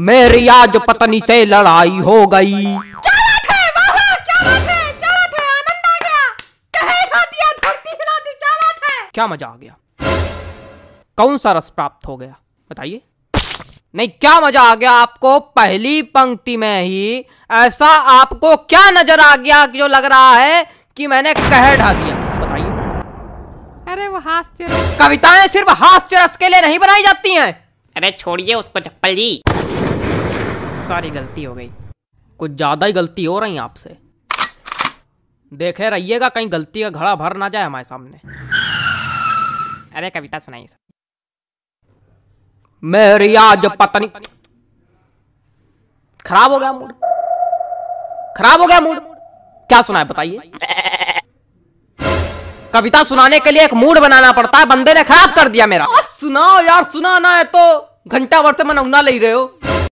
मेरी आज पत्नी से लड़ाई हो गई क्या मजा आ गया कौन सा रस प्राप्त हो गया बताइए नहीं क्या मजा आ गया आपको पहली पंक्ति में ही ऐसा आपको क्या नजर आ गया जो लग रहा है कि मैंने कह ढा दिया बताइए अरे वो हास्य कविताएं सिर्फ हास्य रस के लिए नहीं बनाई जाती हैं अरे छोड़िए उसको चप्पल जी सारी गलती हो गई कुछ ज़्यादा ही गलती हो रही आपसे देखे रहिएगा कहीं गलती का घड़ा भर ना जाए हमारे सामने अरे कविता सुनाई मेरी आज पत्नी खराब हो गया मूड खराब हो गया मूड क्या सुना है बताइए कविता सुनाने के लिए एक मूड बनाना पड़ता है बंदे ने खराब कर दिया मेरा सुनाओ यार सुनाना है तो घंटा भर से मन उन्ना ले रहे हो